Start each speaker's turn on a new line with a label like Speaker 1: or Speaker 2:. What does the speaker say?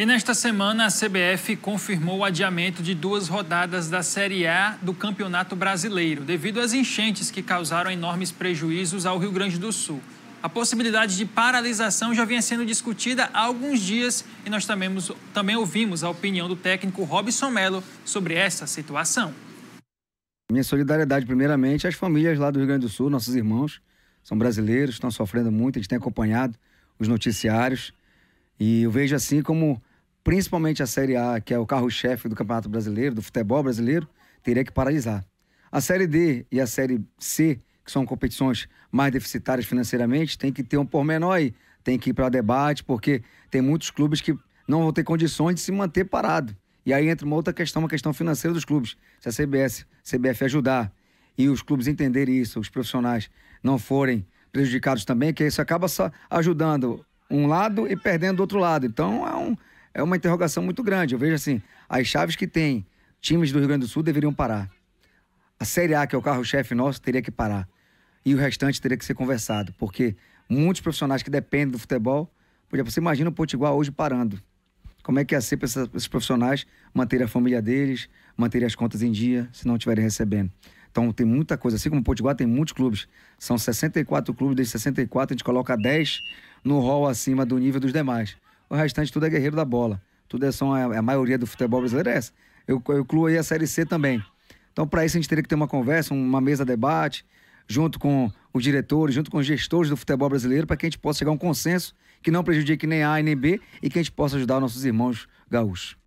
Speaker 1: E nesta semana, a CBF confirmou o adiamento de duas rodadas da Série A do Campeonato Brasileiro, devido às enchentes que causaram enormes prejuízos ao Rio Grande do Sul. A possibilidade de paralisação já vinha sendo discutida há alguns dias e nós também, também ouvimos a opinião do técnico Robson Melo sobre essa situação.
Speaker 2: Minha solidariedade, primeiramente, às famílias lá do Rio Grande do Sul, nossos irmãos, são brasileiros, estão sofrendo muito, a gente tem acompanhado os noticiários e eu vejo assim como principalmente a Série A, que é o carro-chefe do Campeonato Brasileiro, do futebol brasileiro, teria que paralisar. A Série D e a Série C, que são competições mais deficitárias financeiramente, tem que ter um pormenor aí, tem que ir para debate, porque tem muitos clubes que não vão ter condições de se manter parado. E aí entra uma outra questão, uma questão financeira dos clubes. Se a CBS, CBF ajudar e os clubes entenderem isso, os profissionais não forem prejudicados também, que isso acaba ajudando um lado e perdendo o outro lado. Então é um, é uma interrogação muito grande. Eu vejo assim, as chaves que tem times do Rio Grande do Sul deveriam parar. A Série A, que é o carro-chefe nosso, teria que parar. E o restante teria que ser conversado, porque muitos profissionais que dependem do futebol, você imagina o Potiguar hoje parando. Como é que ia ser para esses profissionais manter a família deles, manter as contas em dia, se não estiverem recebendo? Então tem muita coisa. Assim como o Potiguar tem muitos clubes. São 64 clubes, desses 64 a gente coloca 10 no rol acima do nível dos demais o restante tudo é guerreiro da bola. Tudo é só a, é, é a maioria do futebol brasileiro é essa. Eu, eu incluo aí a Série C também. Então, para isso, a gente teria que ter uma conversa, uma mesa de debate, junto com os diretores, junto com os gestores do futebol brasileiro, para que a gente possa chegar a um consenso que não prejudique nem A e nem B e que a gente possa ajudar os nossos irmãos gaúchos.